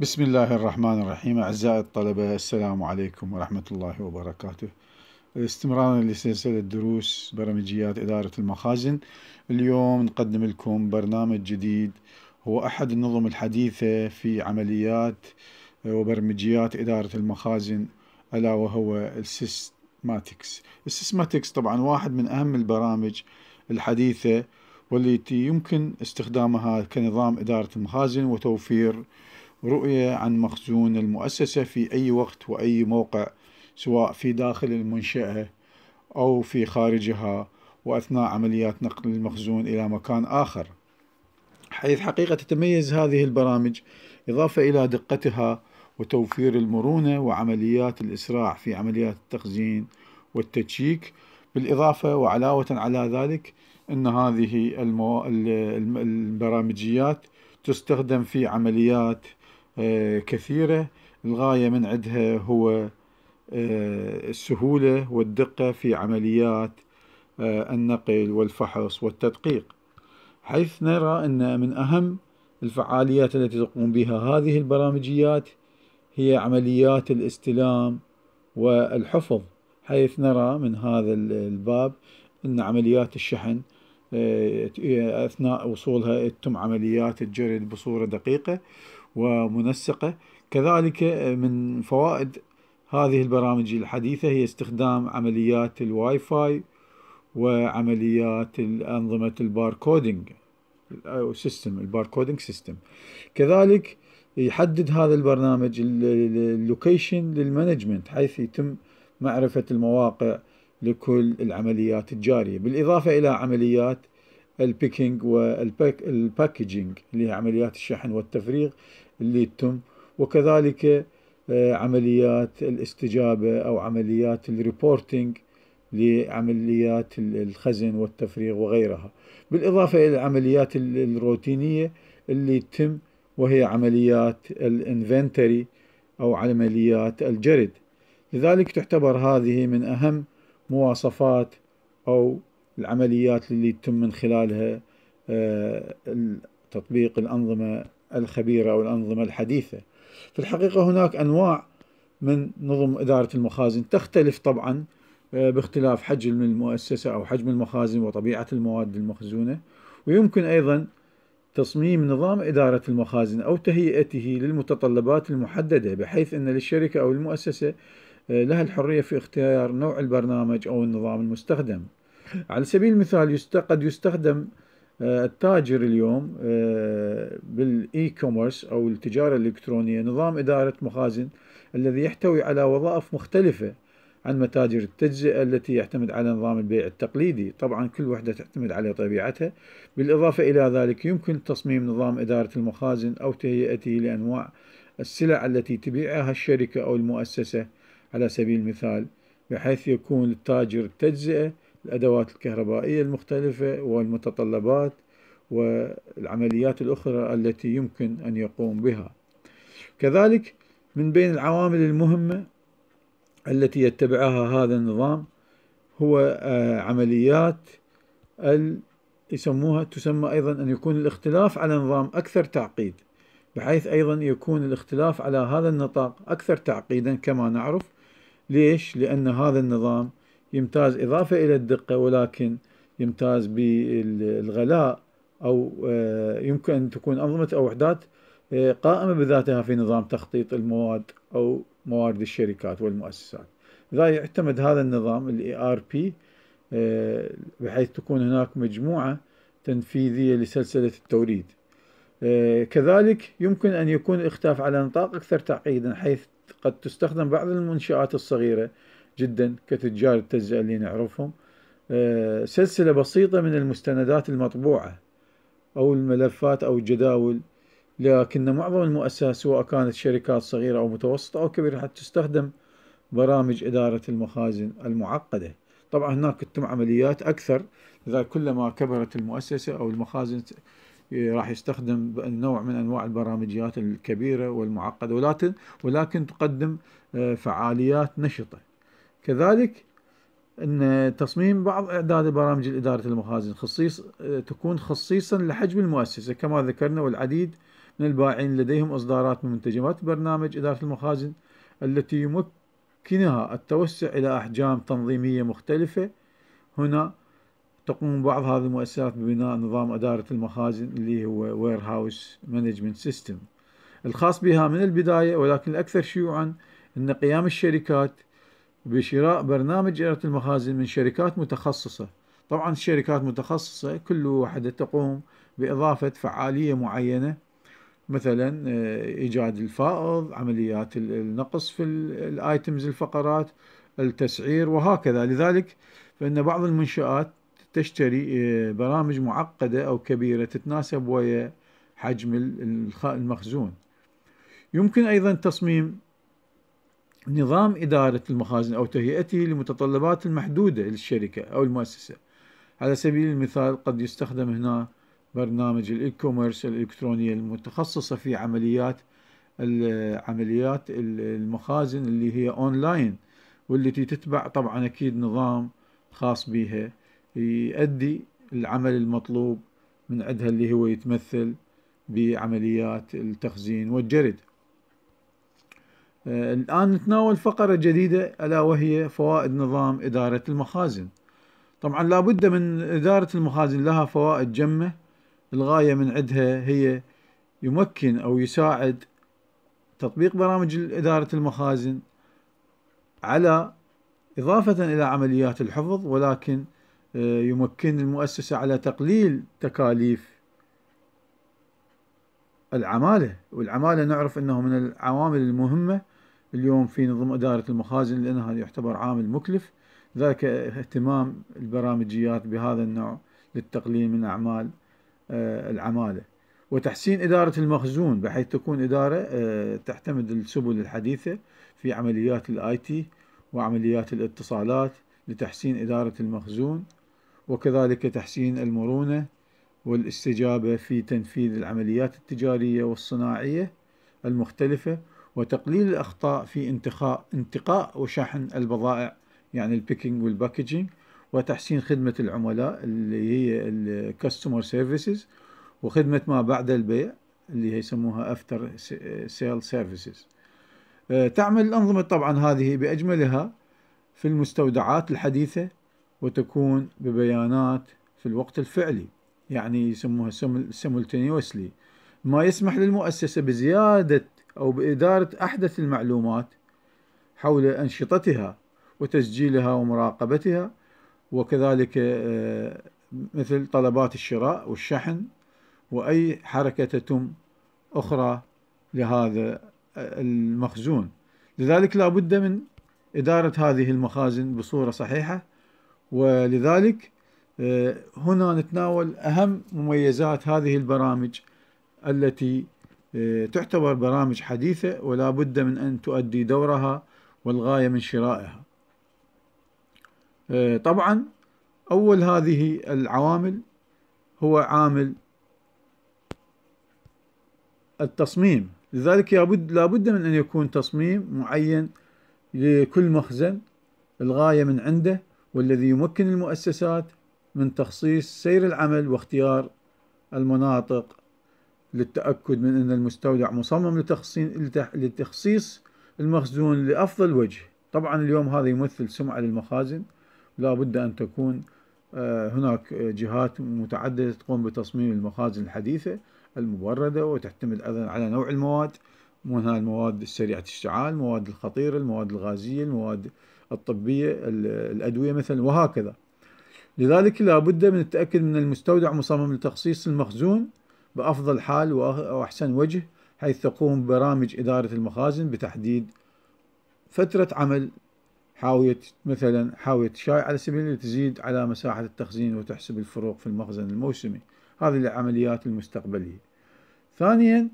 بسم الله الرحمن الرحيم أعزائي الطلبة السلام عليكم ورحمة الله وبركاته استمرارا لسلسلة دروس برمجيات إدارة المخازن اليوم نقدم لكم برنامج جديد هو أحد النظم الحديثة في عمليات وبرمجيات إدارة المخازن ألا وهو السيسماتكس السيسماتكس طبعا واحد من أهم البرامج الحديثة والتي يمكن استخدامها كنظام إدارة المخازن وتوفير رؤية عن مخزون المؤسسة في أي وقت وأي موقع سواء في داخل المنشأة أو في خارجها وأثناء عمليات نقل المخزون إلى مكان آخر حيث حقيقة تتميز هذه البرامج إضافة إلى دقتها وتوفير المرونة وعمليات الإسراع في عمليات التخزين والتشيك بالإضافة وعلاوة على ذلك أن هذه المو... البرامجيات تستخدم في عمليات آه، كثيرة الغاية من عندها هو آه، السهولة والدقة في عمليات آه، النقل والفحص والتدقيق حيث نرى أن من أهم الفعاليات التي تقوم بها هذه البرامجيات هي عمليات الاستلام والحفظ حيث نرى من هذا الباب أن عمليات الشحن أثناء وصولها تتم عمليات الجرد بصورة دقيقة ومنسقة كذلك آه، من فوائد هذه البرامج الحديثة هي استخدام عمليات الواي فاي وعمليات أنظمة الباركودينج سيستم الباركودينج سيستم كذلك يحدد هذا البرنامج اللوكيشن للمانجمنت حيث يتم معرفة المواقع لكل العمليات الجارية بالإضافة إلى عمليات البيكينج والباكجينج اللي هي عمليات الشحن والتفريغ اللي تتم وكذلك آه، عمليات الاستجابة أو عمليات الريبورتينج لعمليات الخزن والتفريغ وغيرها بالإضافة إلى العمليات الروتينية اللي تتم وهي عمليات الانفنتري أو عمليات الجرد لذلك تعتبر هذه من أهم مواصفات أو العمليات اللي تتم من خلالها آه، تطبيق الأنظمة الخبيرة أو الأنظمة الحديثة في الحقيقة هناك أنواع من نظم إدارة المخازن تختلف طبعا آه، باختلاف حجم المؤسسة أو حجم المخازن وطبيعة المواد المخزونة ويمكن أيضا تصميم نظام إدارة المخازن أو تهيئته للمتطلبات المحددة بحيث أن للشركة أو المؤسسة آه، لها الحرية في اختيار نوع البرنامج أو النظام المستخدم على سبيل المثال قد يستخدم آه، التاجر اليوم آه، بالاي كوميرس او التجاره الالكترونيه نظام اداره مخازن الذي يحتوي على وظائف مختلفه عن متاجر التجزئه التي يعتمد على نظام البيع التقليدي، طبعا كل وحده تعتمد على طبيعتها، بالاضافه الى ذلك يمكن تصميم نظام اداره المخازن او تهيئته لانواع السلع التي تبيعها الشركه او المؤسسه على سبيل المثال، بحيث يكون التاجر التجزئه الأدوات الكهربائية المختلفة والمتطلبات والعمليات الأخرى التي يمكن أن يقوم بها كذلك من بين العوامل المهمة التي يتبعها هذا النظام هو آه، عمليات يسموها تسمى أيضا أن يكون الاختلاف على نظام أكثر تعقيد بحيث أيضا يكون الاختلاف على هذا النطاق أكثر تعقيدا كما نعرف ليش؟ لأن هذا النظام يمتاز إضافة إلى الدقة ولكن يمتاز بالغلاء أو آه، يمكن أن تكون أنظمة أو وحدات آه، قائمة بذاتها في نظام تخطيط المواد أو موارد الشركات والمؤسسات إذا يعتمد هذا النظام الـ ERP آه، بحيث تكون هناك مجموعة تنفيذية لسلسلة التوريد كذلك يمكن أن يكون الاختلاف على نطاق أكثر تعقيدا حيث قد تستخدم بعض المنشآت الصغيرة جدا كتجار التجزئة اللي نعرفهم آه، سلسلة بسيطة من المستندات المطبوعة أو الملفات أو الجداول لكن معظم المؤسسات سواء كانت شركات صغيرة أو متوسطة أو كبيرة حتى تستخدم برامج إدارة المخازن المعقدة طبعا هناك تتم عمليات أكثر لذلك كلما كبرت المؤسسة أو المخازن راح يستخدم نوع من انواع البرامجيات الكبيره والمعقده ولكن ولكن تقدم آه، فعاليات نشطه كذلك أن تصميم بعض إعداد برامج اداره المخازن خصيص تكون خصيصا لحجم المؤسسة كما ذكرنا والعديد من البائعين لديهم إصدارات من منتجات برنامج إدارة المخازن التي يمكنها التوسع إلى أحجام تنظيمية مختلفة هنا تقوم بعض هذه المؤسسات ببناء نظام إدارة المخازن اللي هو وير هاوس مانجمنت سيستم الخاص بها من البداية ولكن الأكثر شيوعا أن قيام الشركات بشراء برنامج إدارة المخازن من شركات متخصصة طبعا الشركات متخصصة كل واحدة تقوم بإضافة فعالية معينة مثلا آه، إيجاد الفائض عمليات النقص في الآيتمز الفقرات التسعير وهكذا لذلك فإن بعض المنشآت تشتري آه، برامج معقدة أو كبيرة تتناسب ويا حجم المخزون يمكن أيضا تصميم نظام إدارة المخازن أو تهيئته لمتطلبات المحدودة للشركة أو المؤسسة على سبيل المثال قد يستخدم هنا برنامج الإيكوميرس الإلكترونية المتخصصة في عمليات عمليات المخازن اللي هي أونلاين والتي تتبع طبعا أكيد نظام خاص بها يؤدي العمل المطلوب من عدها اللي هو يتمثل بعمليات التخزين والجرد آه، الآن نتناول فقرة جديدة ألا وهي فوائد نظام إدارة المخازن طبعا لابد من إدارة المخازن لها فوائد جمة الغاية من عدها هي يمكن أو يساعد تطبيق برامج إدارة المخازن على إضافة إلى عمليات الحفظ ولكن آه، يمكن المؤسسة على تقليل تكاليف العمالة والعمالة نعرف أنه من العوامل المهمة اليوم في نظم إدارة المخازن لأنها يعتبر عامل مكلف ذلك اهتمام البرامجيات بهذا النوع للتقليل من أعمال آه، العمالة وتحسين إدارة المخزون بحيث تكون إدارة آه، تعتمد السبل الحديثة في عمليات الاي تي وعمليات الاتصالات لتحسين إدارة المخزون وكذلك تحسين المرونة والاستجابة في تنفيذ العمليات التجارية والصناعية المختلفة وتقليل الأخطاء في انتقاء, انتقاء وشحن البضائع يعني البيكينج والباكجينج وتحسين خدمة العملاء اللي هي الكاستمر سيرفيسز وخدمة ما بعد البيع اللي هي يسموها افتر سيل سيرفيسز تعمل الأنظمة طبعا هذه بأجملها في المستودعات الحديثة وتكون ببيانات في الوقت الفعلي يعني يسموها سيمولتينيوسلي ما يسمح للمؤسسة بزيادة أو بإدارة أحدث المعلومات حول أنشطتها وتسجيلها ومراقبتها وكذلك آه، مثل طلبات الشراء والشحن وأي حركة تتم أخرى لهذا آه، المخزون لذلك لا بد من إدارة هذه المخازن بصورة صحيحة ولذلك آه، هنا نتناول أهم مميزات هذه البرامج التي آه، تعتبر برامج حديثة ولا بد من أن تؤدي دورها والغاية من شرائها آه، طبعا أول هذه العوامل هو عامل التصميم لذلك لابد, بد من أن يكون تصميم معين لكل مخزن الغاية من عنده والذي يمكن المؤسسات من تخصيص سير العمل واختيار المناطق للتأكد من أن المستودع مصمم لتخصيص المخزون لأفضل وجه طبعا اليوم هذا يمثل سمعة للمخازن لا بد أن تكون آه، هناك جهات متعددة تقوم بتصميم المخازن الحديثة المبردة وتعتمد أيضا على نوع المواد من المواد السريعة الاشتعال المواد الخطيرة المواد الغازية المواد الطبية الأدوية مثلا وهكذا لذلك لا بد من التأكد من المستودع مصمم لتخصيص المخزون بأفضل حال وأحسن وجه حيث تقوم برامج إدارة المخازن بتحديد فترة عمل حاوية مثلا حاوية شاي على سبيل تزيد على مساحة التخزين وتحسب الفروق في المخزن الموسمي هذه العمليات المستقبلية ثانيا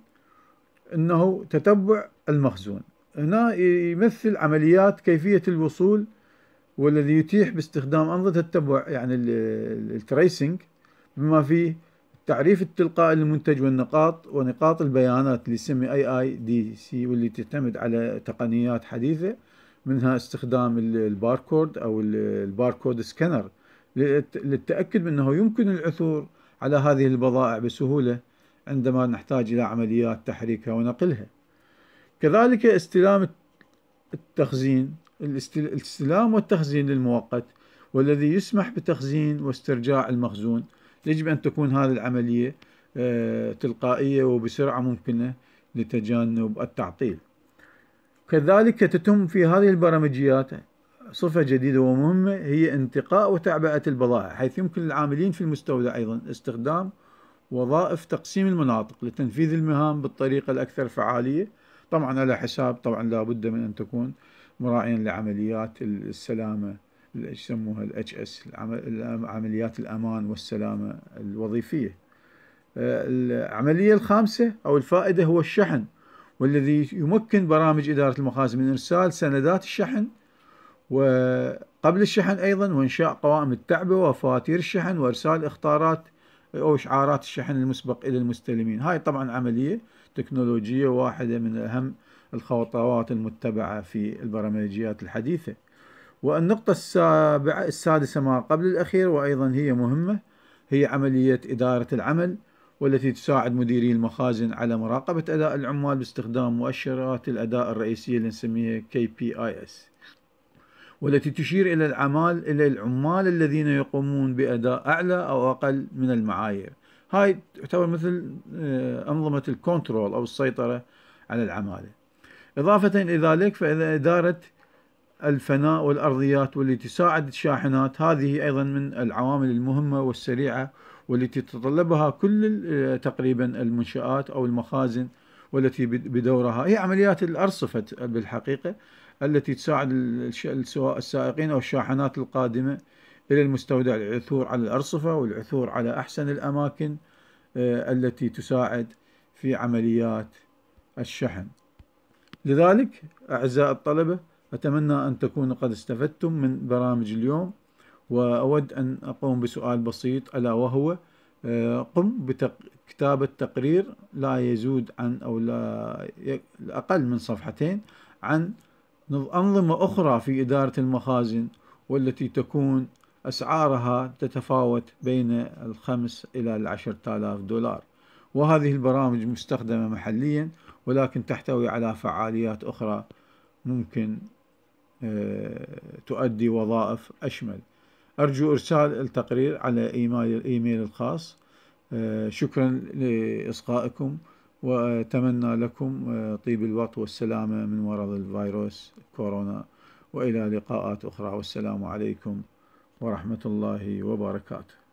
أنه تتبع المخزون هنا يمثل عمليات كيفية الوصول والذي يتيح باستخدام أنظمة التبع يعني التريسنج بما فيه التعريف التلقائي للمنتج والنقاط ونقاط البيانات اللي يسمي اي اي دي سي واللي تعتمد على تقنيات حديثه منها استخدام الباركود او الباركود سكانر للتاكد انه يمكن العثور على هذه البضائع بسهوله عندما نحتاج الى عمليات تحريكها ونقلها كذلك استلام التخزين الاستلام والتخزين للمؤقت والذي يسمح بتخزين واسترجاع المخزون يجب أن تكون هذه العملية آه، تلقائية وبسرعة ممكنة لتجنب التعطيل كذلك تتم في هذه البرمجيات صفة جديدة ومهمة هي انتقاء وتعبئة البضائع حيث يمكن للعاملين في المستودع أيضا استخدام وظائف تقسيم المناطق لتنفيذ المهام بالطريقة الأكثر فعالية طبعا على حساب طبعا لابد من أن تكون مراعيا لعمليات السلامه اللي يسموها الاتش اس عمليات الامان والسلامه الوظيفيه. آه، العمليه الخامسه او الفائده هو الشحن والذي يمكن برامج اداره المخازن من ارسال سندات الشحن وقبل الشحن ايضا وانشاء قوائم التعبئه وفواتير الشحن وارسال اختارات او اشعارات الشحن المسبق الى المستلمين هاي طبعا عمليه تكنولوجيه واحده من اهم الخطوات المتبعة في البرمجيات الحديثة والنقطة السابعة السادسة ما قبل الأخير وأيضا هي مهمة هي عملية إدارة العمل والتي تساعد مديري المخازن على مراقبة أداء العمال باستخدام مؤشرات الأداء الرئيسية اللي نسميها KPIs والتي تشير إلى العمال إلى العمال الذين يقومون بأداء أعلى أو أقل من المعايير هاي تعتبر مثل آه، أنظمة الكنترول أو السيطرة على العمالة إضافة إلى ذلك فإن إدارة الفناء والأرضيات والتي تساعد الشاحنات هذه أيضا من العوامل المهمة والسريعة والتي تتطلبها كل آه، تقريبا المنشآت أو المخازن والتي بدورها هي عمليات الأرصفة بالحقيقة التي تساعد سواء السائقين أو الشاحنات القادمة إلى المستودع العثور على الأرصفة والعثور على أحسن الأماكن آه، التي تساعد في عمليات الشحن لذلك أعزائي الطلبة أتمنى أن تكونوا قد استفدتم من برامج اليوم وأود أن أقوم بسؤال بسيط ألا وهو آه، قم بكتابة تقرير لا يزود عن أو لا أقل من صفحتين عن أنظمة أخرى في إدارة المخازن والتي تكون أسعارها تتفاوت بين الخمس إلى العشر آلاف دولار وهذه البرامج مستخدمة محليا ولكن تحتوي على فعاليات أخرى ممكن آه، تؤدي وظائف أشمل أرجو إرسال التقرير على إيميل الإيميل الخاص آه، شكرا لإصغائكم وأتمنى لكم آه، طيب الوقت والسلامة من مرض الفيروس كورونا وإلى لقاءات أخرى والسلام عليكم ورحمة الله وبركاته